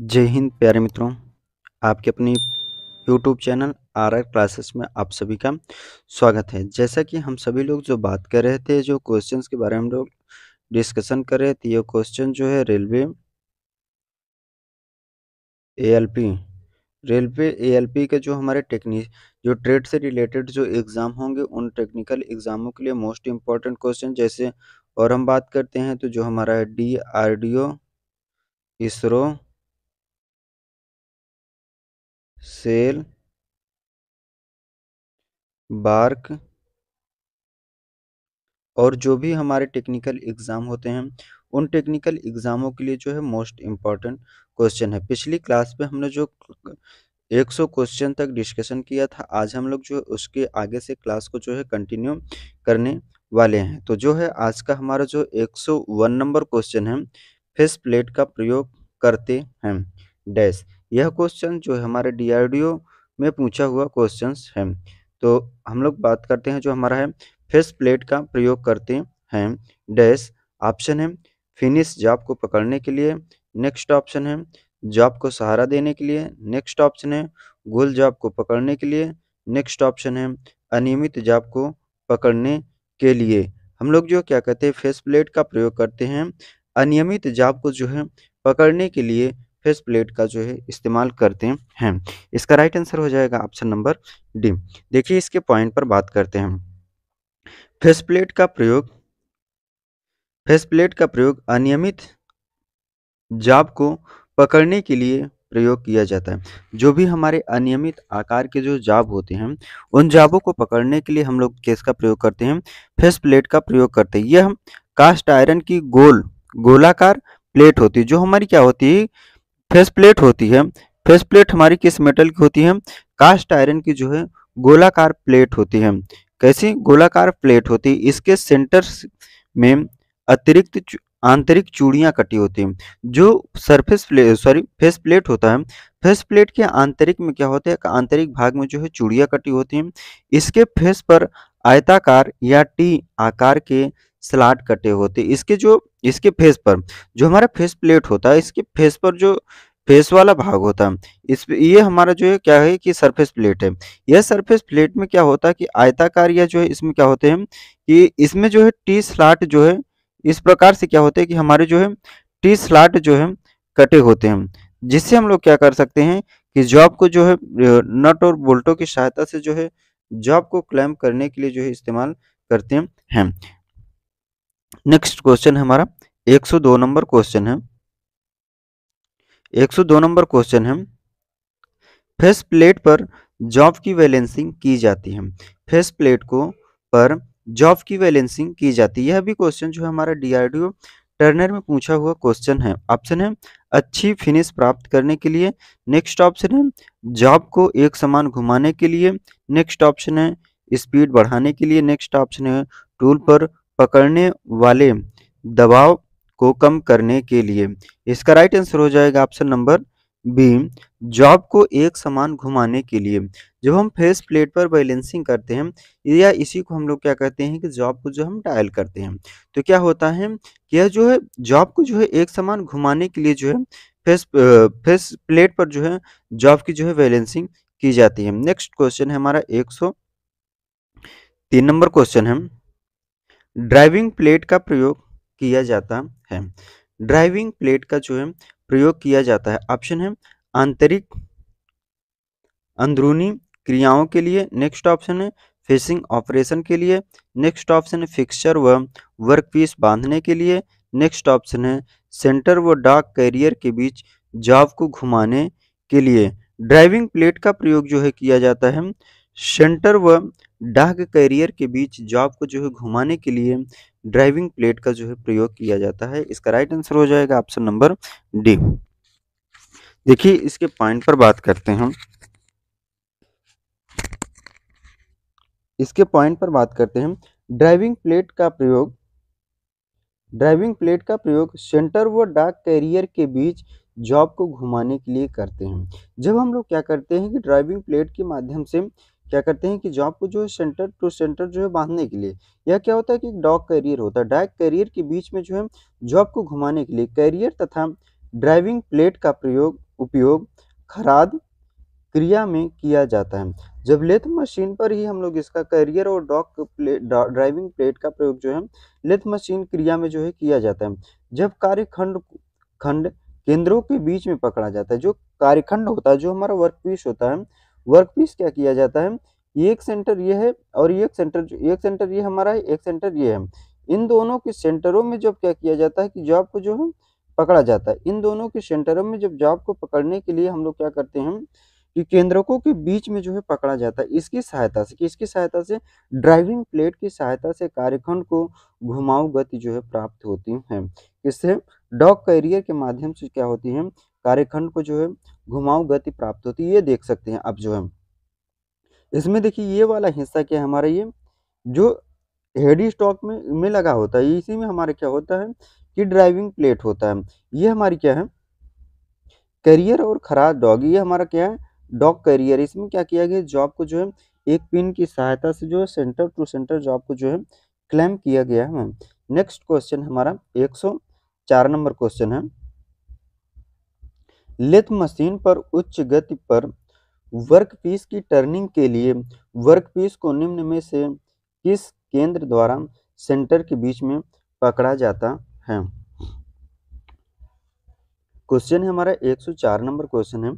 जय हिंद प्यारे मित्रों आपके अपनी YouTube channel R R classes में आप सभी का स्वागत है जैसा कि हम सभी लोग जो बात कर रहे थे जो क्वेश्चंस के बारे में हम लोग डिस्कशन कर रहे थे ये क्वेश्चन जो है रेलवे एएलपी रेलवे एएलपी के जो हमारे टेक्निक जो ट्रेड से रिलेटेड जो एग्ज़ाम होंगे उन टेक्निकल एग्ज़ामों के लिए मोस्ट इम्पॉर्टेंट क्वेश्चन जैसे और हम बात करते हैं तो जो हमारा D R D O ISRO SAIL BARC और जो भी हमारे टेक्निकल एग्ज़ाम होते हैं उन टेक्निकल एग्ज़ामों के लिए जो है मोस्ट इम्पॉर्टेंट क्वेश्चन है पिछली क्लास में हमने जो 100 क्वेश्चन तक डिस्कशन किया था आज हम लोग जो है उसके आगे से क्लास को जो है कंटिन्यू करने वाले हैं तो जो है आज का हमारा जो 101 नंबर क्वेश्चन है फेस प्लेट का प्रयोग करते हैं डैश यह क्वेश्चन जो है हमारे डीआरडीओ में पूछा हुआ क्वेश्चन है तो हम लोग बात करते हैं जो हमारा है फेस प्लेट का प्रयोग करते हैं डैश ऑप्शन है फिनिश जॉब को पकड़ने के लिए नेक्स्ट ऑप्शन है जॉब को सहारा देने के लिए नेक्स्ट ऑप्शन है गोल जॉब को पकड़ने के लिए नेक्स्ट ऑप्शन है अनियमित जॉब को पकड़ने के लिए हम लोग जो क्या कहते हैं फेस प्लेट का प्रयोग करते हैं अनियमित जॉब को जो है पकड़ने के लिए फेस प्लेट का जो है इस्तेमाल करते हैं इसका राइट आंसर हो जाएगा ऑप्शन नंबर डी देखिए इसके पॉइंट पर बात करते हैं फेस प्लेट का प्रयोग फेस प्लेट का प्रयोग अनियमित जाब को पकड़ने के लिए प्रयोग किया जाता है जो भी हमारे अनियमित आकार के जो जाब होते हैं उन जाबों को पकड़ने के लिए हम लोग केस का प्रयोग करते हैं फेस प्लेट का प्रयोग करते हैं यह कास्ट आयरन की गोल गोलाकार प्लेट होती है जो हमारी क्या होती है फेस प्लेट होती है फेस प्लेट हमारी किस मेटल की होती है कास्ट आयरन की जो है गोलाकार प्लेट होती है कैसी गोलाकार प्लेट होती है इसके सेंटर में अतिरिक्त आंतरिक चूड़ियां कटी होती हैं जो surface plate sorry face plate होता है फेस प्लेट के आंतरिक में क्या होता है आंतरिक भाग में जो है चूड़ियां कटी होती हैं इसके फेस पर आयताकार या टी आकार के स्लाट कटे होते इसके जो इसके फेस पर जो हमारा फेस प्लेट होता है इसके फेस पर जो फेस वाला भाग होता है इस ये हमारा जो है क्या है कि सरफेस प्लेट है यह सरफेस प्लेट में क्या होता है कि आयताकार या जो है इसमें क्या होते हैं कि इसमें जो है टी स्लाट जो है इस प्रकार से क्या होते हैं कि हमारे जो है टी स्लाट जो है कटे होते हैं जिससे हम लोग क्या कर सकते हैं कि जॉब को जो है नट और बोल्टों की सहायता से जो है जॉब को क्लेम करने के लिए जो है इस्तेमाल करते हैं नेक्स्ट क्वेश्चन है हमारा 102 नंबर क्वेश्चन है 102 नंबर क्वेश्चन है फेस प्लेट पर जॉब की वैलेंसिंग की जाती है फेस प्लेट को पर जॉब की वैलेंसिंग की जाती है यह भी क्वेश्चन जो है हमारा डीआरडीओ टर्नर में पूछा हुआ क्वेश्चन है ऑप्शन है अच्छी फिनिश प्राप्त करने के लिए नेक्स्ट ऑप्शन है जॉब को एक समान घुमाने के लिए नेक्स्ट ऑप्शन है स्पीड बढ़ाने के लिए नेक्स्ट ऑप्शन है टूल पर पकड़ने वाले दबाव को कम करने के लिए इसका राइट आंसर हो जाएगा ऑप्शन नंबर बी जॉब को एक समान घुमाने के लिए जब हम फेस प्लेट पर बैलेंसिंग करते हैं या इसी को हम लोग क्या कहते हैं कि जॉब को जो हम डायल करते हैं तो क्या होता है कि यह जो है जॉब को जो है एक समान घुमाने के लिए जो है फेस फेस प्लेट पर जो है जॉब की जो है बैलेंसिंग की जाती है नेक्स्ट क्वेश्चन है हमारा एक सौ तीन नंबर क्वेश्चन है ड्राइविंग प्लेट का प्रयोग किया जाता है ड्राइविंग प्लेट का जो है प्रयोग किया जाता है ऑप्शन है आंतरिक अंदरूनी क्रियाओं के लिए नेक्स्ट ऑप्शन है फिशिंग ऑपरेशन के लिए नेक्स्ट ऑप्शन है फिक्सचर व वर्क पीस बांधने के लिए नेक्स्ट ऑप्शन है सेंटर व डाक कैरियर के बीच जॉब को घुमाने के लिए ड्राइविंग प्लेट का प्रयोग जो है किया जाता है सेंटर व डाक कैरियर के बीच जॉब को जो है घुमाने के लिए ड्राइविंग प्लेट का जो है प्रयोग किया जाता है इसका राइट आंसर हो जाएगा ऑप्शन नंबर डी देखिए इसके पॉइंट पर बात करते हैं इसके पॉइंट पर बात करते हैं ड्राइविंग प्लेट का प्रयोग ड्राइविंग प्लेट का प्रयोग सेंटर व डाक कैरियर के बीच जॉब को घुमाने के लिए करते हैं जब हम लोग क्या करते हैं कि ड्राइविंग प्लेट के माध्यम से क्या करते हैं कि जॉब को जो है सेंटर टू सेंटर जो है बांधने के लिए यह क्या होता है कि डॉग करियर होता है डॉग करियर के बीच में जो है जॉब को घुमाने के लिए करियर तथा ड्राइविंग प्लेट का प्रयोग उपयोग खराद क्रिया में किया जाता है जब लेथ मशीन पर ही हम लोग इसका करियर और डॉग प्ले ड्राइविंग प्लेट का प्रयोग जो है लेथ मशीन क्रिया में जो है किया जाता है जब कार्यखंड खंड केंद्रों के बीच में पकड़ा जाता है जो कार्यखंड होता है जो हमारा वर्क पीस होता है वर्क पीस क्या किया जाता है एक सेंटर ये है और एक सेंटर एक सेंटर ये हमारा है एक सेंटर ये है इन दोनों के सेंटरों में जब क्या किया जाता है कि जॉब को जो है पकड़ा जाता है इन दोनों के सेंटरों में जब जॉब को पकड़ने के लिए हम लोग क्या करते हैं कि केंद्रकों के बीच में जो है पकड़ा जाता है इसकी सहायता से किसकी सहायता से ड्राइविंग प्लेट की सहायता से कार्यखंड को घुमाऊ गति जो है प्राप्त होती है इससे डॉग कैरियर के माध्यम से क्या होती है कार्यखंड को जो है घुमाऊ गति प्राप्त होती है ये देख सकते हैं अब जो है इसमें देखिए ये वाला हिस्सा क्या है हमारा ये जो हेडी स्टॉक में में लगा होता है इसी में हमारा क्या होता है कि ड्राइविंग प्लेट होता है ये हमारी क्या है करियर और खराब डॉग ये हमारा क्या है डॉग करियर इसमें क्या किया गया जॉब को जो है एक पिन की सहायता से जो है सेंटर टू सेंटर जॉब को जो है क्लेम किया गया है नेक्स्ट क्वेश्चन हमारा एक नंबर क्वेश्चन है लिथ मशीन पर उच्च गति पर वर्कपीस की टर्निंग के लिए वर्कपीस को निम्न में से किस केंद्र द्वारा सेंटर के बीच में पकड़ा जाता है क्वेश्चन है हमारा 104 नंबर क्वेश्चन है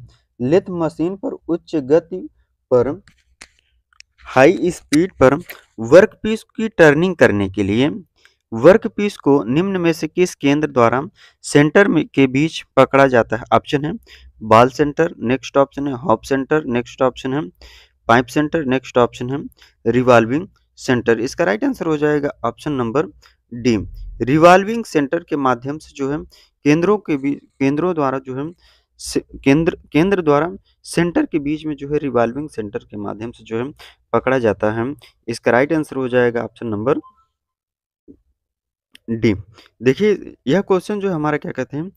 लिथ मशीन पर उच्च गति पर हाई स्पीड पर वर्कपीस की टर्निंग करने के लिए वर्कपीस को निम्न में से किस केंद्र द्वारा सेंटर में के बीच पकड़ा जाता है ऑप्शन है बाल सेंटर नेक्स्ट ऑप्शन है हॉप सेंटर नेक्स्ट ऑप्शन है पाइप सेंटर नेक्स्ट ऑप्शन है रिवॉल्विंग सेंटर इसका राइट आंसर हो जाएगा option number D revolving centre के माध्यम से जो है केंद्रों के बीच केंद्रों द्वारा जो है केंद्र केंद्र द्वारा सेंटर के बीच में जो है रिवॉल्विंग सेंटर के माध्यम से जो है पकड़ा जाता है इसका राइट आंसर हो जाएगा ऑप्शन नंबर डी देखिए यह क्वेश्चन जो हमारा क्या कहते हैं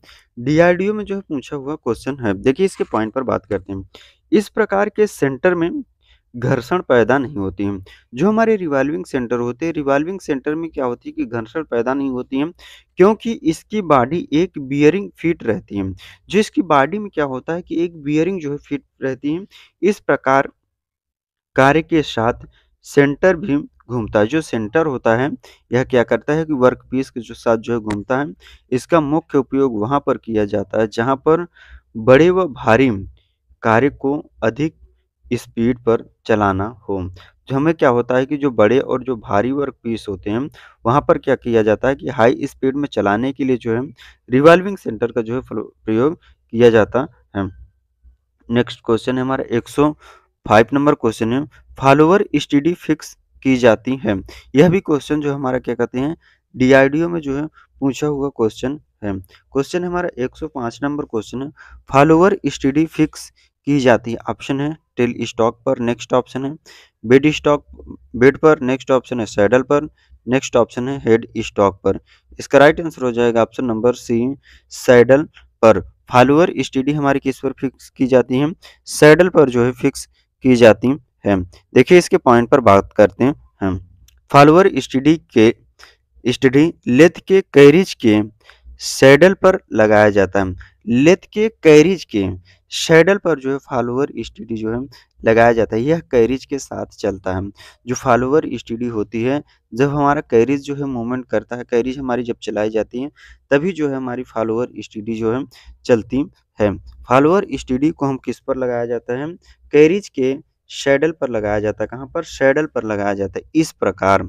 डीआरडीओ में जो है पूछा हुआ क्वेश्चन है देखिए इसके पॉइंट पर बात करते हैं इस प्रकार के सेंटर में घर्षण पैदा नहीं होती है जो हमारे रिवॉल्विंग सेंटर होते हैं रिवॉल्विंग सेंटर में क्या होती है कि घर्षण पैदा नहीं होती है क्योंकि इसकी बॉडी एक बियरिंग फिट रहती है जो इसकी बॉडी में क्या होता है कि एक बियरिंग जो है फिट रहती है इस प्रकार कार्य के साथ सेंटर भी घूमता है जो सेंटर होता है यह क्या करता है कि वर्क पीस के जो साथ जो है घूमता है इसका मुख्य उपयोग वहाँ पर किया जाता है जहाँ पर बड़े व भारी कार्य को अधिक स्पीड पर चलाना हो तो हमें क्या होता है कि जो बड़े और जो भारी वर्क पीस होते हैं वहाँ पर क्या किया जाता है कि हाई स्पीड में चलाने के लिए जो है रिवॉल्विंग सेंटर का जो है प्रयोग किया जाता है नेक्स्ट क्वेश्चन है हमारा 105 नंबर क्वेश्चन है फॉलोअर स्टडी फिक्स की जाती है यह भी क्वेश्चन जो हमारा क्या कहते हैं डीआरडीओ में जो है पूछा हुआ क्वेश्चन है क्वेश्चन हमारा 105 नंबर क्वेश्चन है फॉलोअर स्टडी फिक्स की जाती है ऑप्शन है टेल स्टॉक पर नेक्स्ट ऑप्शन है बेड स्टॉक बेड पर नेक्स्ट ऑप्शन है सैडल पर नेक्स्ट ऑप्शन है हेड स्टॉक पर इसका राइट आंसर हो जाएगा ऑप्शन नंबर सी सैडल पर फॉलोअर स्टडी हमारी किस पर फिक्स की जाती है सैडल पर जो है फिक्स की जाती है देखिए इसके पॉइंट पर बात करते हैं फॉलोअर स्टडी के स्टडी लेथ के कैरिज के सैडल पर लगाया जाता है लेथ के कैरिज के सैडल पर जो है फॉलोअर स्टडी जो है लगाया जाता है यह कैरिज के साथ चलता है जो फॉलोअर स्टडी होती है जब हमारा कैरिज जो है मूवमेंट करता है कैरिज हमारी जब चलाई जाती है तभी जो है हमारी फॉलोअर स्टडी जो है चलती है फॉलोअर स्टडी को हम किस पर लगाया जाता है कैरिज के शेडल पर लगाया जाता है कहाँ पर शेडल पर लगाया जाता है इस प्रकार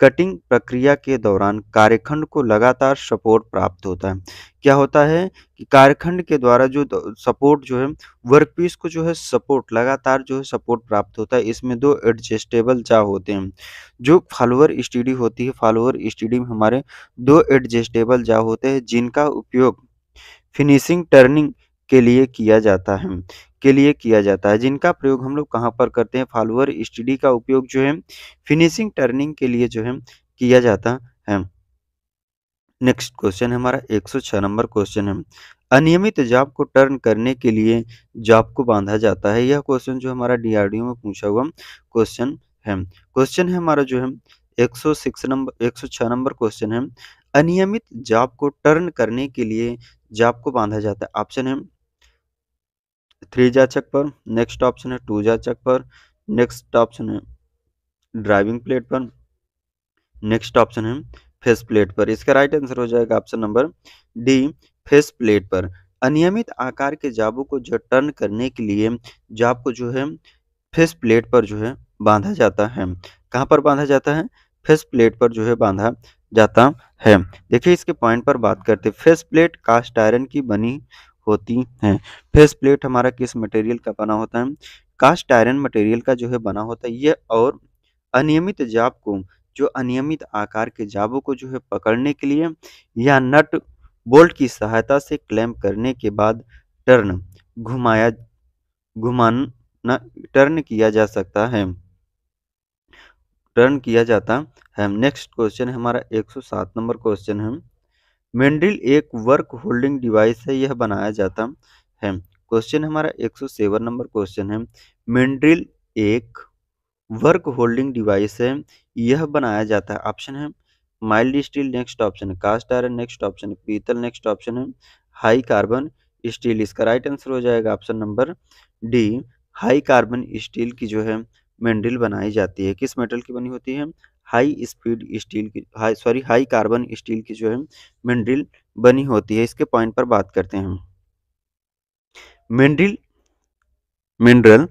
कटिंग प्रक्रिया के दौरान कार्यखंड को लगातार सपोर्ट प्राप्त होता है क्या होता है कि कार्यखंड के द्वारा जो सपोर्ट जो है वर्कपीस को जो है सपोर्ट लगातार जो है सपोर्ट प्राप्त होता है इसमें दो एडजस्टेबल जा होते हैं जो फॉलोअर स्टडी होती है फॉलोअर स्टडी में हमारे दो एडजस्टेबल जा होते हैं जिनका उपयोग फिनिशिंग टर्निंग के लिए किया जाता है के लिए किया जाता है जिनका प्रयोग हम लोग कहाँ पर करते हैं फॉलोअर स्टडी का उपयोग जो है फिनिशिंग टर्निंग के लिए जो है किया जाता है नेक्स्ट क्वेश्चन हमारा 106 नंबर क्वेश्चन है अनियमित जॉब को टर्न करने के लिए जॉब को बांधा जाता है यह क्वेश्चन जो हमारा डीआरडीओ में पूछा हुआ क्वेश्चन है क्वेश्चन है हमारा जो है 106 नंबर 106 नंबर क्वेश्चन है अनियमित जॉब को टर्न करने के लिए जॉब को बांधा जाता है ऑप्शन है थ्री जा चक पर नेक्स्ट ऑप्शन है टू जा चक पर नेक्स्ट ऑप्शन है ड्राइविंग प्लेट पर नेक्स्ट ऑप्शन है फेस प्लेट पर इसका राइट आंसर हो जाएगा option number D face plate पर अनियमित आकार के जाबों को जो टर्न करने के लिए जाब को जो है फेस प्लेट पर जो है बांधा जाता है कहाँ पर बांधा जाता है फेस प्लेट पर जो है बांधा जाता है देखिए इसके पॉइंट पर बात करते फेस प्लेट कास्ट आयरन की बनी होती हैं फेस प्लेट हमारा किस मटेरियल का बना होता है कास्ट आयरन मटेरियल का जो है बना होता है ये और अनियमित जाप को जो अनियमित आकार के जाबों को जो है पकड़ने के लिए या नट बोल्ट की सहायता से क्लैम्प करने के बाद टर्न घुमाया घुमाना टर्न किया जा सकता है टर्न किया जाता है नेक्स्ट क्वेश्चन हमारा 107 नंबर क्वेश्चन है मेंड्रिल एक वर्क होल्डिंग डिवाइस है यह बनाया जाता है क्वेश्चन हमारा 107 नंबर क्वेश्चन है मेंड्रिल एक वर्क होल्डिंग डिवाइस है यह बनाया जाता है ऑप्शन है माइल्ड स्टील नेक्स्ट ऑप्शन है कास्ट आयरन नेक्स्ट ऑप्शन है पीतल नेक्स्ट ऑप्शन है हाई कार्बन स्टील इसका राइट आंसर हो जाएगा option number D high carbon steel की जो है मेंड्रिल बनाई जाती है किस मेटल की बनी होती है हाई स्पीड स्टील की high sorry high carbon steel की जो है मिनड्रिल बनी होती है इसके पॉइंट पर बात करते हैं मिनड्रिल मिनरल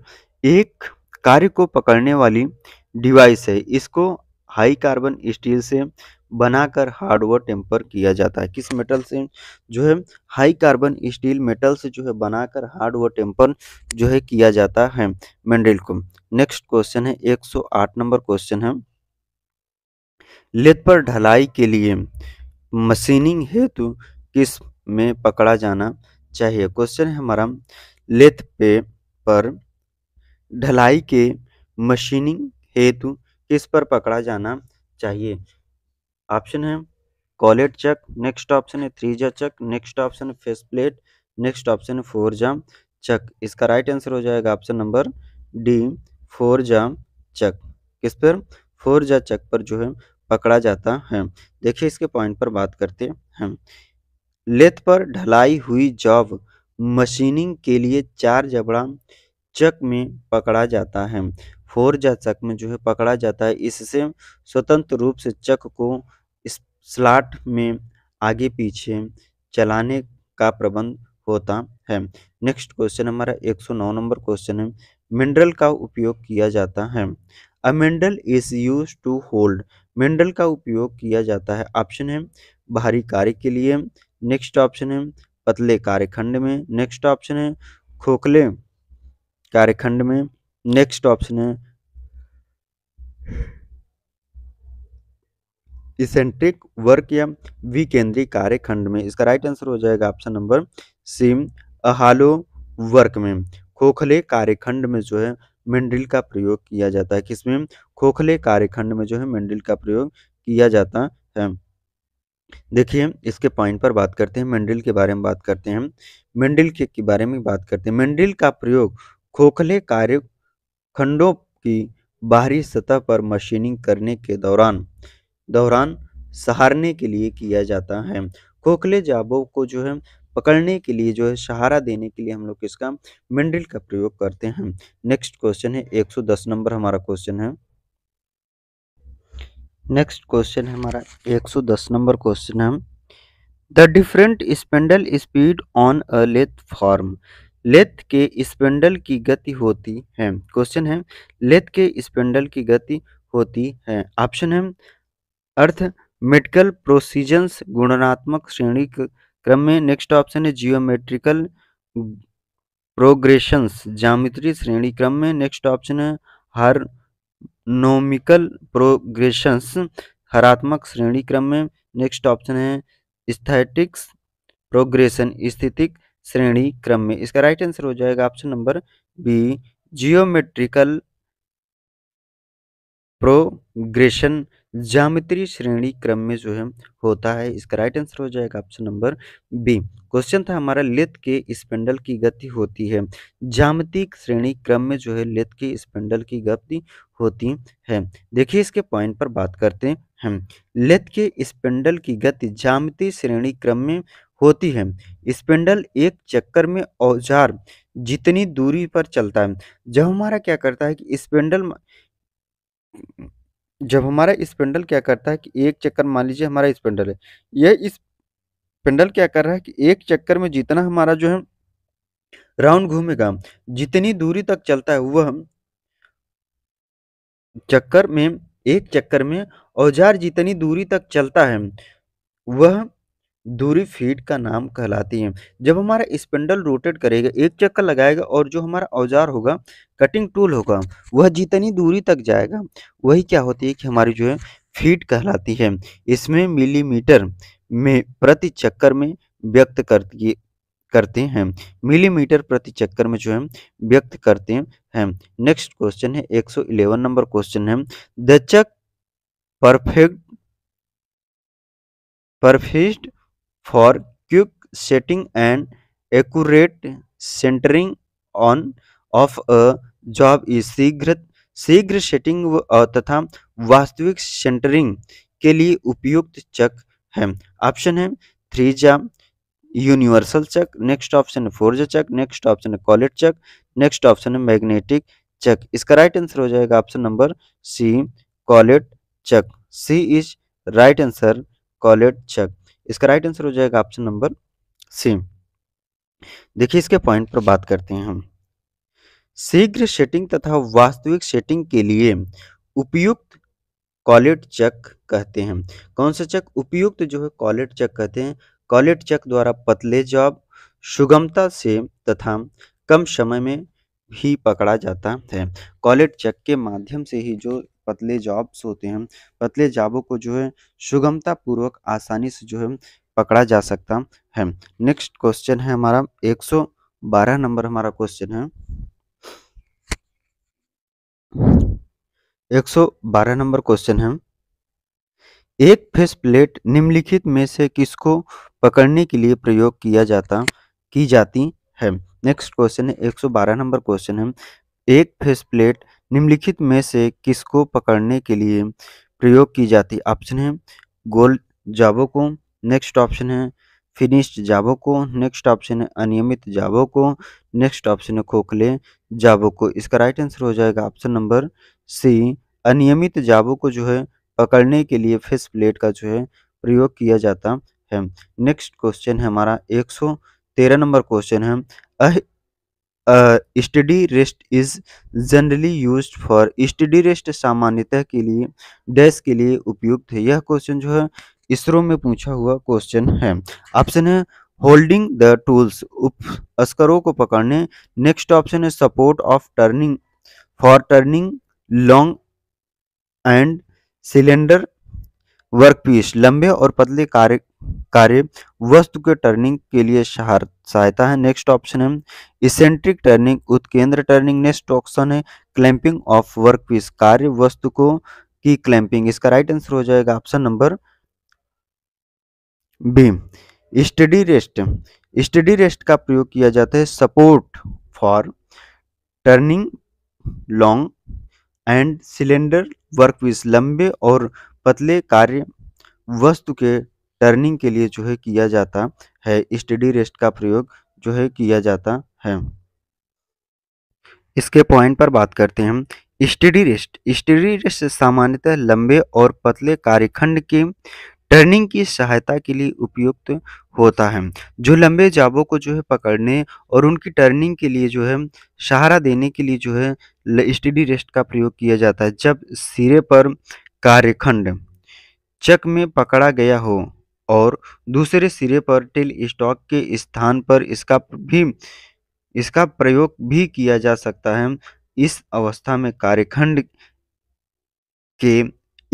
एक कार्य को पकड़ने वाली डिवाइस है इसको हाई कार्बन स्टील से बनाकर हार्ड व टेम्पर किया जाता है किस मेटल से जो है हाई कार्बन स्टील मेटल से जो है बनाकर हार्ड व टेम्पर जो है किया जाता है मेंडिल को नेक्स्ट क्वेश्चन है 108 नंबर क्वेश्चन है लेत पर ढलाई के लिए मशीनिंग हेतु किस में पकड़ा जाना चाहिए क्वेश्चन है हमारा लेथ पे पर ढलाई के मशीनिंग हेतु किस पर पकड़ा जाना चाहिए ऑप्शन है कॉलेट चक नेक्स्ट ऑप्शन है three jaw chuck next option है फेस प्लेट नेक्स्ट ऑप्शन है फोर जा चक इसका राइट आंसर हो जाएगा option number D four jaw चक किस पर फोर जा चक पर जो है पकड़ा जाता है देखिए इसके पॉइंट पर बात करते हैं लेथ पर ढलाई हुई जॉब मशीनिंग के लिए चार जबड़ा चक में पकड़ा जाता है फोर जा चक में जो है पकड़ा जाता है इससे स्वतंत्र रूप से चक को इस स्लाट में आगे पीछे चलाने का प्रबंध होता है नेक्स्ट क्वेश्चन हमारा 109 नंबर क्वेश्चन है मिनरल का उपयोग किया जाता है a mandrel is use to hold mandrel का उपयोग किया जाता है ऑप्शन है बाहरी कार्य के लिए नेक्स्ट ऑप्शन है पतले कार्यखंड में नेक्स्ट ऑप्शन है खोखले कार्यखंड में नेक्स्ट ऑप्शन है इसेंट्रिक वर्क या विकेंद्रीय कार्यखंड में इसका राइट आंसर हो जाएगा option number C a hollow work में खोखले कार्यखंड में जो है मेंड्रिल का प्रयोग किया जाता है किसमें खोखले कार्यखंड में जो है मेंड्रिल का प्रयोग किया जाता है देखिए इसके पॉइंट पर बात करते हैं मेंड्रिल के बारे में बात करते हैं मेंड्रिल के, के बारे में बात करते हैं मेंड्रिल का प्रयोग खोखले कार्य खंडों की बाहरी सतह पर मशीनिंग करने के दौरान दौरान सहारने के लिए किया जाता है खोखले जाबों को जो है पकड़ने के लिए जो है सहारा देने के लिए हम लोग किसका मिंडल का प्रयोग करते हैं नेक्स्ट क्वेश्चन है 110 नंबर हमारा क्वेश्चन है नेक्स्ट क्वेश्चन है हमारा 110 नंबर क्वेश्चन है the different spindle speed on a lathe form lathe के स्पेंडल की गति होती है क्वेश्चन है लेथ के स्पेंडल की गति होती है ऑप्शन है अर्थ मेडिकल प्रोसीजन्स गुणात्मक श्रेणी क्रम में नेक्स्ट ऑप्शन है जियोमेट्रिकल प्रोग्रेशंस जामित्री श्रेणी क्रम में नेक्स्ट ऑप्शन है हर नोमिकल प्रोग्रेशंस हरात्मक श्रेणी क्रम में नेक्स्ट ऑप्शन है स्थैटिक्स प्रोग्रेशन स्थितिक श्रेणी क्रम में इसका राइट आंसर हो जाएगा option number B geometrical progression जामित्री श्रेणी क्रम में जो है होता है इसका राइट आंसर हो जाएगा ऑप्शन नंबर बी क्वेश्चन था हमारा लेथ के स्पेंडल की गति होती है ज्यामितिक श्रेणी क्रम में जो है लेथ के स्पेंडल की गति होती है देखिए इसके पॉइंट पर बात करते हैं लेथ के स्पेंडल की गति जामती श्रेणी क्रम में होती है स्पेंडल एक चक्कर में औजार जितनी दूरी पर चलता है जब हमारा क्या करता है कि स्पेंडल जब हमारा स्पेंडल क्या करता है कि एक चक्कर मान लीजिए हमारा स्पेंडल है यह इस पेंडल क्या कर रहा है कि एक चक्कर में जितना हमारा जो है राउंड घूमेगा जितनी दूरी तक चलता है वह चक्कर में एक चक्कर में औजार जितनी दूरी तक चलता है वह दूरी फीट का नाम कहलाती है जब हमारा स्पिंडल रोटेट करेगा एक चक्कर लगाएगा और जो हमारा औजार होगा कटिंग टूल होगा वह जितनी दूरी तक जाएगा वही क्या होती है कि हमारी जो है फीट कहलाती है इसमें मिलीमीटर में प्रति चक्कर में व्यक्त करती करते हैं मिलीमीटर प्रति चक्कर में जो है व्यक्त करते हैं नेक्स्ट क्वेश्चन है 111 नंबर क्वेश्चन है the chuck perfect perfect for quick setting and accurate centering on of a job is शीघ्र शीघ्र सेटिंग तथा वास्तविक सेंटरिंग के लिए उपयुक्त चक है ऑप्शन है three jaw universal chuck next option है four jaw chuck next option है कॉलेट चक नेक्स्ट ऑप्शन है मैग्नेटिक चक इसका राइट आंसर हो जाएगा option number C collet chuck C is right answer collet chuck इसका right answer हो जाएगा option number सी देखिए इसके पॉइंट पर बात करते हैं हम शीघ्र सेटिंग तथा वास्तविक सेटिंग के लिए उपयुक्त कॉलेट चक कहते हैं कौन सा चक उपयुक्त जो है कॉलेट चक कहते हैं कॉलेट चक द्वारा पतले जॉब सुगमता से तथा कम समय में भी पकड़ा जाता है कॉलेट चक के माध्यम से ही जो पतले जॉब्स होते हैं पतले जाबों को जो है सुगमता पूर्वक आसानी से जो है पकड़ा जा सकता है नेक्स्ट क्वेश्चन है हमारा 112 नंबर हमारा क्वेश्चन है 112 नंबर क्वेश्चन है एक फेस प्लेट निम्नलिखित में से किसको पकड़ने के लिए प्रयोग किया जाता की जाती है नेक्स्ट क्वेश्चन है 112 नंबर क्वेश्चन है एक फेस प्लेट निम्नलिखित में से किसको पकड़ने के लिए प्रयोग की जाती ऑप्शन है गोल जाबो को नेक्स्ट ऑप्शन है फिनिश्ड जाबो को नेक्स्ट ऑप्शन है अनियमित जाबो को नेक्स्ट ऑप्शन है खोखले जाबो को इसका राइट आंसर हो जाएगा ऑप्शन नंबर सी अनियमित जाबो को जो है पकड़ने के लिए फेस प्लेट का जो है प्रयोग किया जाता है नेक्स्ट क्वेश्चन है हमारा एक सौ तेरह नंबर क्वेश्चन है study rest is generally use for steady rest सामान्यतः के लिए डैश के लिए उपयुक्त है यह क्वेश्चन जो है इसरो में पूछा हुआ क्वेश्चन है ऑप्शन है होल्डिंग द टूल्स उप अस्करों को पकड़ने नेक्स्ट ऑप्शन है support of turning for turning long and cylinder workpiece लंबे और पतले कार्य कार्य वस्तु के टर्निंग के लिए सहायता है नेक्स्ट ऑप्शन है इसेंट्रिक टर्निंग उत्केंद्र टर्निंग नेक्स्ट ऑप्शन है क्लैंपिंग ऑफ वर्कपीस कार्य वस्तु को की क्लैंपिंग इसका राइट आंसर हो जाएगा option number B steady rest steady rest का प्रयोग किया जाता है support for turning long and cylinder workpiece लंबे और पतले कार्य वस्तु के टर्निंग के लिए जो है किया जाता है स्टडी रेस्ट का प्रयोग जो है किया जाता है इसके पॉइंट पर बात करते हैं स्टडी रेस्ट स्टडी रेस्ट सामान्यतः लंबे और पतले कार्यखंड के टर्निंग की सहायता के लिए उपयुक्त होता है जो लंबे जाबों को जो है पकड़ने और उनकी टर्निंग के लिए जो है सहारा देने के लिए जो है स्टडी रेस्ट का प्रयोग किया जाता है जब सिरे पर कार्यखंड चक में पकड़ा गया हो और दूसरे सिरे पर टेल स्टॉक के स्थान पर इसका भी इसका प्रयोग भी किया जा सकता है इस अवस्था में कार्यखंड के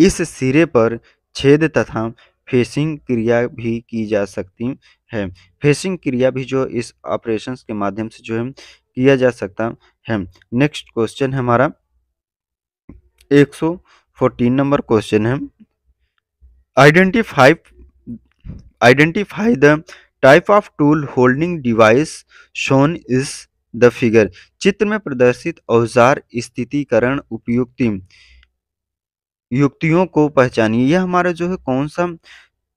इस सिरे पर छेद तथा फेसिंग क्रिया भी की जा सकती है फेसिंग क्रिया भी जो इस ऑपरेशंस के माध्यम से जो है किया जा सकता है नेक्स्ट क्वेश्चन है हमारा फोर्टीन नंबर क्वेश्चन है identify identify the type of tool holding device shown is the figure चित्र में प्रदर्शित औजार स्थितिकरण उपयुक्ति युक्तियों को पहचानिए यह हमारा जो है कौन सा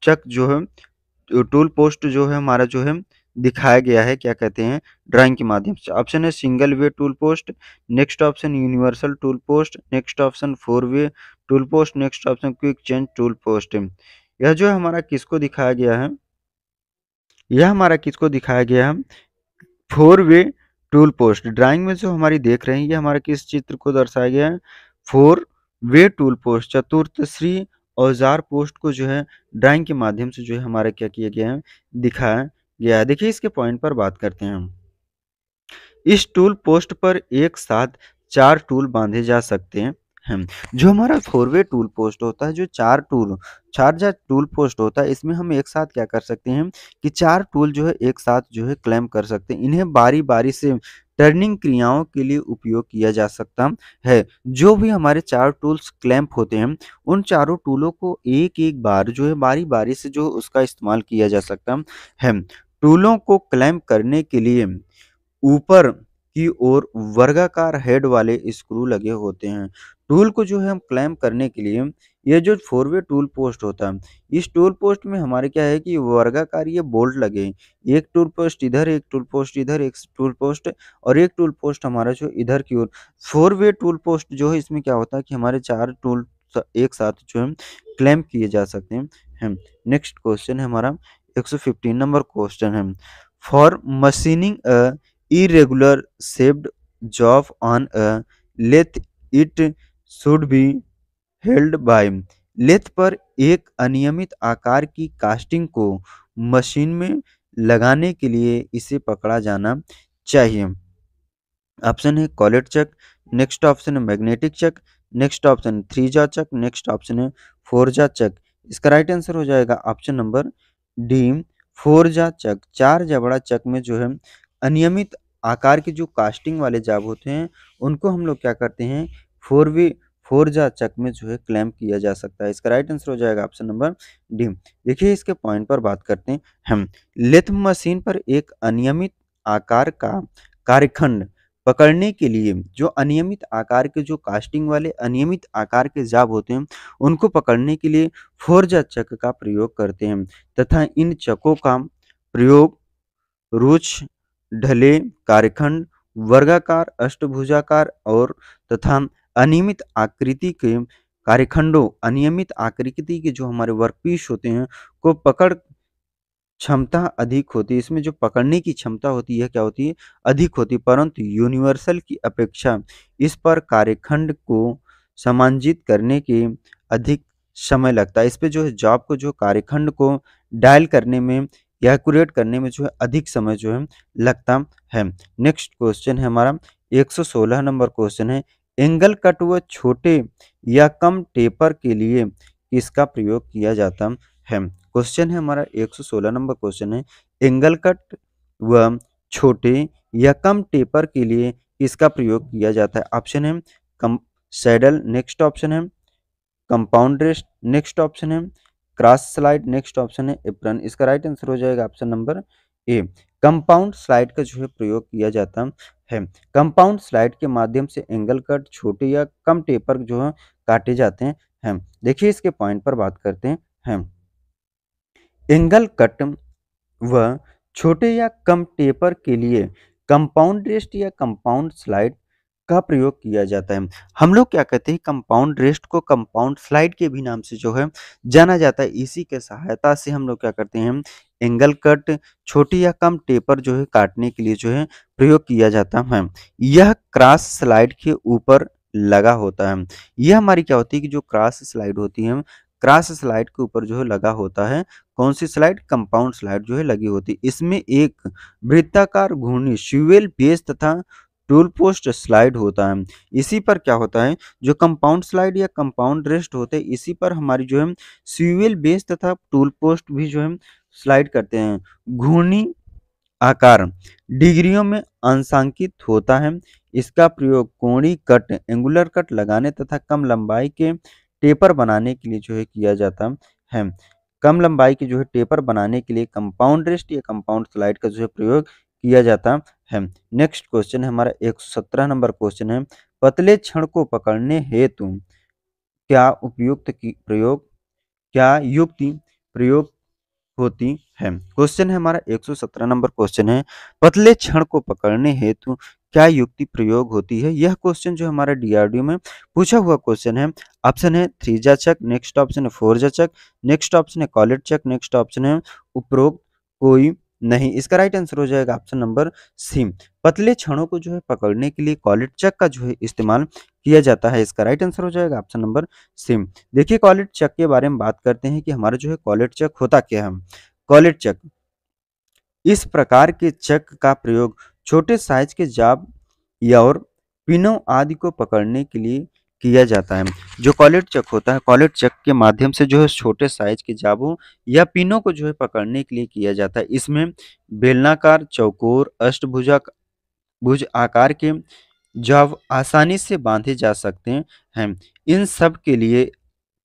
चक जो है टूल पोस्ट जो है हमारा जो है दिखाया गया है क्या कहते हैं ड्राइंग के माध्यम से ऑप्शन है single way tool post next option universal tool post next option four way tool post next option quick change tool post यह जो हमारा किसको दिखाया गया है यह हमारा किसको दिखाया गया है four way tool post drawing में जो हमारी देख रहे हैं ये हमारे किस चित्र को दर्शाया गया है फोर वे टूल पोस्ट चतुर्थ श्री औजार पोस्ट को जो है ड्राइंग के माध्यम से जो है हमारा क्या किया गया है दिखाया गया देखिए इसके पॉइंट पर बात करते हैं हम इस टूल पोस्ट पर एक साथ चार टूल बांधे जा सकते हैं जो हमारा फोर वे टूल पोस्ट होता है जो चार टूल चार जा टूल पोस्ट होता है इसमें हम एक साथ क्या कर सकते हैं कि चार टूल जो है एक साथ जो है क्लेम कर सकते हैं इन्हें बारी बारी से टर्निंग क्रियाओं के लिए उपयोग किया जा सकता है जो भी हमारे चार टूल्स क्लैंप होते हैं उन चारों टूलों को एक एक बार जो है बारी बारी से जो उसका इस्तेमाल किया जा सकता है टूलों को क्लैम्प करने के लिए ऊपर की ओर वर्गाकार हेड वाले स्क्रू लगे होते हैं टूल को जो है हम क्लैम्प करने के लिए ये जो वे टूल पोस्ट होता है इस टूल पोस्ट में हमारे क्या है कि वर्गाकार ये बोल्ट लगे एक टूल पोस्ट इधर एक टूल पोस्ट इधर एक टूल पोस्ट और एक टूल पोस्ट हमारा जो इधर की ओर फोर वे टूल पोस्ट जो है इसमें क्या होता है कि हमारे चार टूल एक साथ जो है क्लैम्प किए जा सकते हैं नेक्स्ट क्वेश्चन है हमारा 115 नंबर क्वेश्चन है for machining a irregular shaped job on a lathe it should be held by lathe पर एक अनियमित आकार की कास्टिंग को मशीन में लगाने के लिए इसे पकड़ा जाना चाहिए ऑप्शन है कॉलेट चक नेक्स्ट ऑप्शन है magnetic chuck next option three jaw chuck next option है फोर जा चक इसका राइट आंसर हो जाएगा option number deem four jaw chuck चार जबड़ा चक में जो है अनियमित आकार के जो कास्टिंग वाले जाब होते हैं उनको हम लोग क्या करते हैं फोर वी फोर जा चक में जो है क्लैम्प किया जा सकता है इसका राइट आंसर हो जाएगा ऑप्शन नंबर डी देखिए इसके पॉइंट पर बात करते हैं हम लेथ मशीन पर एक अनियमित आकार का कार्यखंड पकड़ने के लिए जो अनियमित आकार के जो कास्टिंग वाले अनियमित आकार के जाब होते हैं उनको पकड़ने के लिए फोर्जा चक का प्रयोग करते हैं तथा इन चकों का प्रयोग रुच ढले कार्यखंड वर्गाकार अष्टभुजाकार और तथा अनियमित आकृति के कार्यखंडों अनियमित आकृति के जो हमारे वर्कपीस होते हैं को पकड़ क्षमता अधिक होती है इसमें जो पकड़ने की क्षमता होती है क्या होती है अधिक होती है परंतु यूनिवर्सल की अपेक्षा इस पर कार्यखंड को समांजित करने के अधिक समय लगता है इस पर जो है जॉब को जो कार्यखंड को डायल करने में या कुरेट करने में जो है अधिक समय जो है लगता है नेक्स्ट क्वेश्चन है हमारा 116 नंबर क्वेश्चन है एंगल कट व छोटे या कम टेपर के लिए किसका प्रयोग किया जाता है क्वेश्चन है हमारा 116 नंबर क्वेश्चन है एंगल कट व छोटे या कम टेपर के लिए इसका प्रयोग किया जाता है ऑप्शन है कम सैडल नेक्स्ट ऑप्शन है कंपाउंड रेस्ट नेक्स्ट ऑप्शन है क्रॉस स्लाइड नेक्स्ट ऑप्शन है एप्रन इसका राइट आंसर हो जाएगा option number A compound slide का जो है प्रयोग किया जाता है कंपाउंड स्लाइड के माध्यम से एंगल कट छोटे या कम टेपर जो है काटे जाते हैं देखिए इसके पॉइंट पर बात करते हैं एंगल कट व छोटे या कम टेपर के लिए कंपाउंड रेस्ट या कंपाउंड स्लाइड का प्रयोग किया जाता है हम लोग क्या कहते हैं कंपाउंड रेस्ट को कंपाउंड स्लाइड के भी नाम से जो है जाना जाता है इसी के सहायता से हम लोग क्या करते हैं एंगल कट छोटी या कम टेपर जो है काटने के लिए जो है प्रयोग किया जाता है यह क्रॉस स्लाइड के ऊपर लगा होता है यह हमारी क्या होती है कि जो क्रॉस स्लाइड होती है क्रॉस स्लाइड के ऊपर जो है लगा होता है कौन सी स्लाइड कंपाउंड स्लाइड जो है लगी होती है इसमें एक वृत्ताकार घूर्णी शिवेल बेस तथा टूल पोस्ट स्लाइड होता है इसी पर क्या होता है जो कंपाउंड स्लाइड या कंपाउंड रेस्ट होते हैं इसी पर हमारी जो है सीवेल बेस तथा टूल पोस्ट भी जो है स्लाइड करते हैं घूर्णी आकार डिग्रियों में अंशांकित होता है इसका प्रयोग कोणी कट एंगुलर कट लगाने तथा कम लंबाई के टेपर बनाने के लिए जो है किया जाता है कम लंबाई के जो है टेपर बनाने के लिए कंपाउंड रेस्ट या कंपाउंड स्लाइड का जो है प्रयोग किया जाता है नेक्स्ट क्वेश्चन है हमारा 117 नंबर क्वेश्चन है पतले क्षण को पकड़ने हेतु क्या उपयुक्त की प्रयोग क्या युक्ति प्रयोग होती है क्वेश्चन है हमारा 117 नंबर क्वेश्चन है पतले क्षण को पकड़ने हेतु क्या युक्ति प्रयोग होती है यह क्वेश्चन जो हमारा डीआरडीओ में पूछा हुआ क्वेश्चन है ऑप्शन है थ्री जाचक नेक्स्ट ऑप्शन है फोर जाचक नेक्स्ट ऑप्शन है कॉलेट चक नेक्स्ट ऑप्शन है उपरोक्त कोई नहीं इसका राइट आंसर हो जाएगा ऑप्शन नंबर सी पतले क्षणों को जो है पकड़ने के लिए कॉलेट चक का जो है इस्तेमाल किया जाता है इसका राइट आंसर हो जाएगा ऑप्शन नंबर सी देखिए कॉलेट चक के बारे में बात करते हैं कि हमारा जो है कॉलेट चक होता क्या है कॉलेट चक इस प्रकार के चक का प्रयोग छोटे साइज के जाब या और पिनों आदि को पकड़ने के लिए किया जाता है जो कॉलेट चक होता है कॉलेट चक के माध्यम से जो है छोटे साइज के जाबों या पिनों को जो है पकड़ने के लिए किया जाता है इसमें बेलनाकार चौकोर अष्टभुजा भुज आकार के जाब आसानी से बांधे जा सकते हैं इन सब के लिए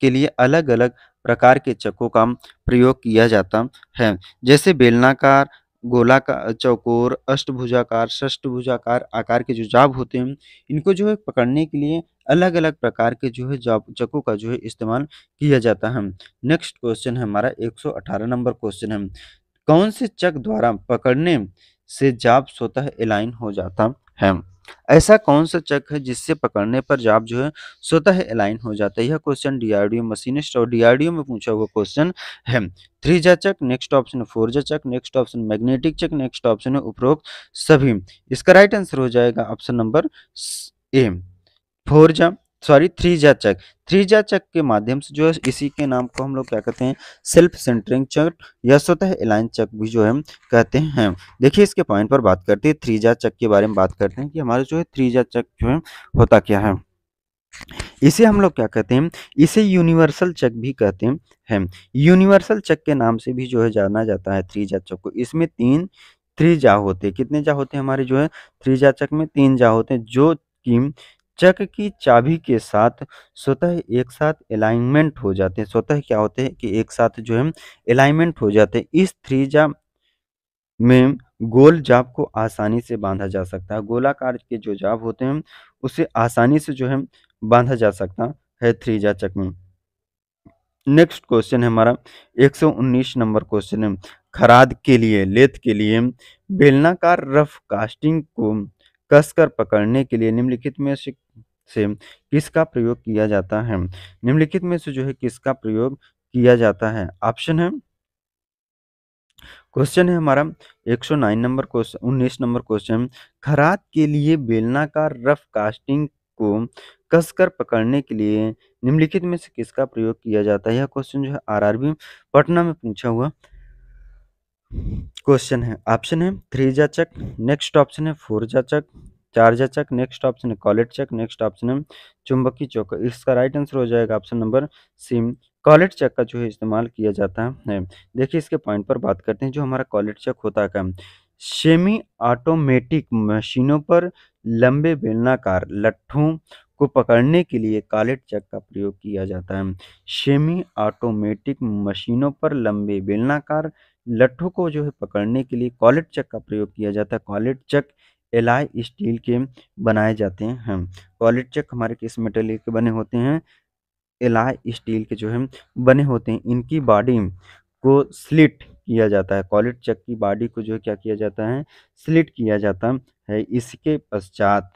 के लिए अलग अलग प्रकार के चकों का प्रयोग किया जाता है जैसे बेलनाकार गोलाकार चौकोर अष्टभुजाकार षष्टभुजाकार आकार के जो जाब होते हैं इनको जो है पकड़ने के लिए अलग अलग प्रकार के जो है जाप चकों का जो है इस्तेमाल किया जाता है नेक्स्ट क्वेश्चन है हमारा 118 नंबर क्वेश्चन है कौन से चक द्वारा पकड़ने से जाप स्वतः अलाइन हो जाता है ऐसा कौन सा चक है जिससे पकड़ने पर जाप जो है स्वतः अलाइन हो जाता है यह क्वेश्चन डीआरडीओ मशीनिस्ट और डीआरडीओ में पूछा हुआ क्वेश्चन है three jaw chuck next option four jaw chuck next option magnetic chuck next option है उपरोक्त सभी इसका राइट आंसर हो जाएगा option number A four jaw sorry three jaw chuck three jaw चक के माध्यम से जो है इसी के नाम को हम लोग क्या कहते हैं सेल्फ सेंटरिंग चक या स्वतः एलाइन चक भी जो है कहते हैं देखिए इसके पॉइंट पर बात करते हैं थ्री जा चक के बारे में बात करते हैं कि हमारे जो है थ्री जा चक जो है होता क्या है इसे हम लोग क्या कहते हैं इसे यूनिवर्सल चक भी कहते हैं यूनिवर्सल चक के नाम से भी जो है जाना जाता है थ्री जा चक को इसमें तीन थ्री जा होते हैं कितने जा होते हैं हमारे जो है थ्री जा चक में तीन जा होते हैं जो कि चक की चाबी के साथ स्वतः एक साथ अलाइनमेंट हो जाते हैं स्वतः क्या होते हैं कि एक साथ जो है अलाइनमेंट हो जाते हैं इस थ्री जाप में गोल जाप को आसानी से बांधा जा सकता है गोलाकार के जो जाप होते हैं उसे आसानी से जो है बांधा जा सकता है थ्री जा चक में नेक्स्ट क्वेश्चन है हमारा 119 नंबर क्वेश्चन है खराद के लिए लेथ के लिए बेलनाकार रफ कास्टिंग को कसकर पकड़ने के लिए निम्नलिखित में से किसका प्रयोग किया जाता है निम्नलिखित में से जो है किसका प्रयोग किया जाता है ऑप्शन है क्वेश्चन है हमारा 109 नंबर क्वेश्चन 19 नंबर क्वेश्चन खराद के लिए बेलनाकार रफ कास्टिंग को कसकर पकड़ने के लिए निम्नलिखित में से किसका प्रयोग किया जाता है यह क्वेश्चन जो है आरआरबी पटना में पूछा हुआ क्वेश्चन है ऑप्शन है three jaw chuck next option है फोर जा चक चार जा चक नेक्स्ट ऑप्शन है कॉलेट चक नेक्स्ट ऑप्शन है चुंबकी चौक इसका राइट आंसर हो जाएगा option number C collet chuck का जो है इस्तेमाल किया जाता है देखिए इसके पॉइंट पर बात करते हैं जो हमारा कॉलेट चक होता है सेमी ऑटोमेटिक मशीनों पर लंबे बेलनाकार लट्ठों को पकड़ने के लिए कॉलेट चक का प्रयोग किया जाता है सेमी ऑटोमेटिक मशीनों पर लंबे बेलनाकार लट्ठों को जो है पकड़ने के लिए कॉलेट चक का प्रयोग किया जाता है कॉलेट चक एलाय स्टील के बनाए जाते हैं कॉलेट चक हमारे किस मेटल के बने होते हैं एलाय स्टील के जो है बने होते हैं इनकी बॉडी को स्लिट किया जाता है कॉलेट चक की बॉडी को जो है क्या किया जाता है स्लिट किया जाता है इसके पश्चात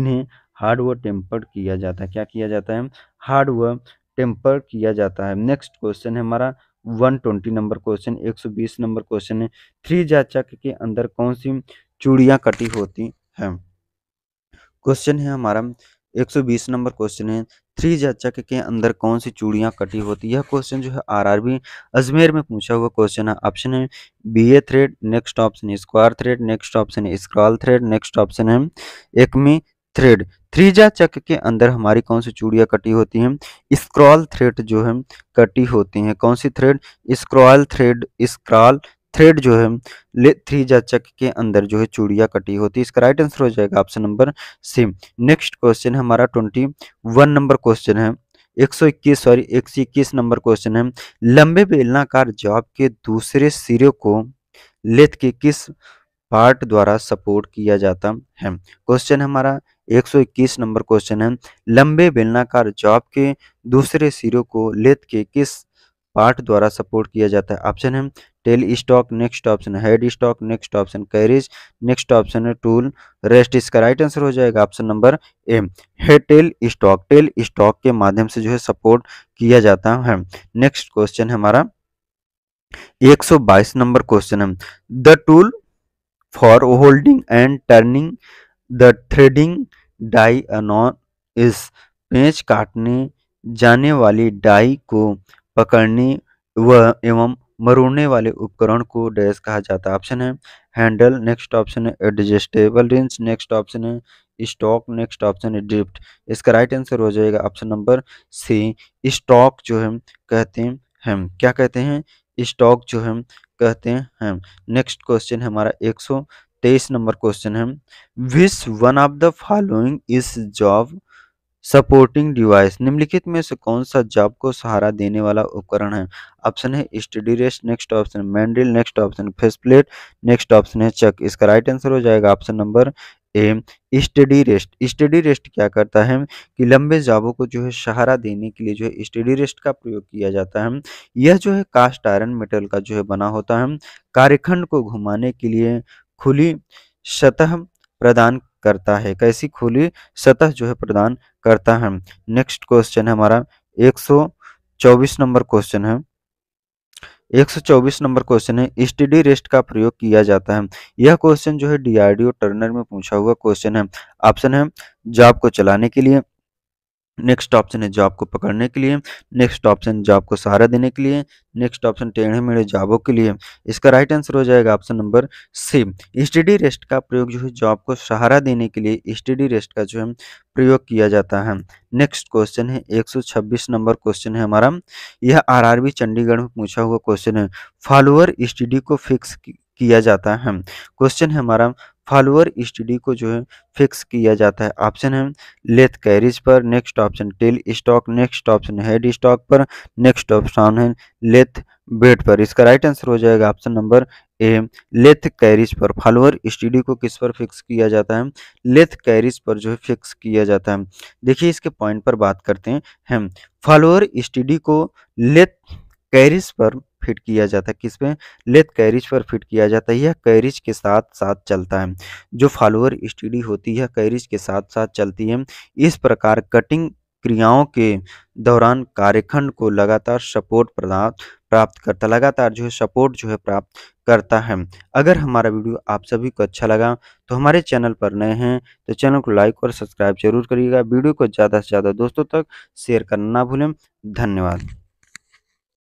इन्हें हार्ड व टेम्पर्ड किया जाता है क्या किया जाता है हार्ड व टेम्पर किया जाता है नेक्स्ट क्वेश्चन है हमारा वन ट्वेंटी नंबर क्वेश्चन एक सौ बीस नंबर क्वेश्चन है थ्री जाचक के अंदर कौन सी चूड़ियाँ कटी होती हैं क्वेश्चन है हमारा 120 नंबर क्वेश्चन है थ्री जाचक के अंदर कौन सी चूड़िया कटी होती है यह क्वेश्चन जो है आरआरबी अजमेर में पूछा हुआ क्वेश्चन है ऑप्शन है B A thread next option है स्क्वायर थ्रेड नेक्स्ट ऑप्शन है स्क्रॉल थ्रेड नेक्स्ट ऑप्शन है एकमी थ्रेड थ्रीजा चक के अंदर हमारी कौन सी चूड़ियाँ कटी होती हैं स्क्रॉल थ्रेड जो है कटी होती हैं कौन सी thread scroll thread scroll thread जो है थ्रीजा चक के अंदर जो है चूड़िया कटी होती है इसका राइट आंसर हो जाएगा option number C next question हमारा ट्वेंटी वन नंबर क्वेश्चन है 121 सॉरी एक सौ इक्कीस नंबर क्वेश्चन है लंबे बेलनाकार जॉब के दूसरे सिरे को लेथ के किस पार्ट द्वारा सपोर्ट किया जाता है क्वेश्चन हमारा 121 नंबर क्वेश्चन है लंबे बेलनाकार जॉब के दूसरे सिरों को लेत के किस पार्ट द्वारा सपोर्ट किया जाता है ऑप्शन है tail stock next option head stock next option carriage next option है टूल रेस्ट इसका राइट आंसर हो जाएगा ऑप्शन नंबर ए है टेल स्टॉक टेल स्टॉक के माध्यम से जो है सपोर्ट किया जाता है नेक्स्ट क्वेश्चन है हमारा 122 नंबर क्वेश्चन है the tool for holding and turning the threading die अनॉन इस पेंच काटने जाने वाली डाई को पकड़ने व एवं मरोड़ने वाले उपकरण को डैस कहा जाता है ऑप्शन है हैंडल नेक्स्ट ऑप्शन है एडजस्टेबल रेंज नेक्स्ट ऑप्शन है स्टॉक नेक्स्ट ऑप्शन है ड्रिफ्ट इसका राइट आंसर हो जाएगा ऑप्शन नंबर सी स्टॉक जो है कहते हैं क्या कहते हैं स्टॉक जो है कहते हैं नेक्स्ट क्वेश्चन है हमारा एक सौ तेईस नंबर क्वेश्चन है which one of the following is job supporting device निम्नलिखित में से कौन सा जॉब को सहारा देने वाला उपकरण है ऑप्शन है study rest next option mandrel next option face plate next option है चक इसका राइट आंसर हो जाएगा option number A steady rest steady rest क्या करता है कि लंबे जॉबों को जो है सहारा देने के लिए जो है स्टडी रेस्ट का प्रयोग किया जाता है यह जो है कास्ट आयरन मेटल का जो है बना होता है कार्यखंड को घुमाने के लिए खुली सतह प्रदान करता है कैसी खुली सतह जो है प्रदान करता है नेक्स्ट क्वेश्चन है हमारा 124 नंबर क्वेश्चन है 124 नंबर क्वेश्चन है स्टडी रेस्ट का प्रयोग किया जाता है यह क्वेश्चन जो है डीआरडीओ टर्नर में पूछा हुआ क्वेश्चन है ऑप्शन है जॉब को चलाने के लिए नेक्स्ट ऑप्शन है जॉब को पकड़ने के लिए नेक्स्ट ऑप्शन जॉब को सहारा देने के लिए नेक्स्ट ऑप्शन टेढ़े मेढ़े जॉबों के लिए इसका राइट आंसर हो जाएगा option number C steady rest का प्रयोग जो है जॉब को सहारा देने के लिए स्टडी रेस्ट का जो है प्रयोग किया जाता है नेक्स्ट क्वेश्चन है 126 नंबर क्वेश्चन है हमारा यह आरआरबी चंडीगढ़ में पूछा हुआ क्वेश्चन है फॉलोअर स्टडी को फिक्स किया जाता है क्वेश्चन है हमारा फॉलोअर स्टडी को जो है फिक्स किया जाता है ऑप्शन है लेथ कैरिज पर next option tail stock next option head stock पर नेक्स्ट ऑप्शन है लेथ बेड पर इसका राइट आंसर हो जाएगा option number A lathe carriage पर फॉलोअर स्टडी को किस पर फिक्स किया जाता है लेथ कैरिज पर जो है फिक्स किया जाता है देखिए इसके पॉइंट पर बात करते हैं फॉलोअर स्टडी को लेथ कैरिज पर फिट किया जाता है किसमें लेथ कैरिज पर फिट किया जाता है यह कैरिज के साथ साथ चलता है जो फॉलोअर स्टडी होती है कैरिज के साथ साथ चलती है इस प्रकार कटिंग क्रियाओं के दौरान कार्यखंड को लगातार सपोर्ट प्रदान प्राप्त करता लगातार जो है सपोर्ट जो है प्राप्त करता है अगर हमारा वीडियो आप सभी को अच्छा लगा तो हमारे चैनल पर नए हैं तो चैनल को लाइक और सब्सक्राइब जरूर करिएगा वीडियो को ज़्यादा से ज़्यादा दोस्तों तक शेयर करना ना भूलें धन्यवाद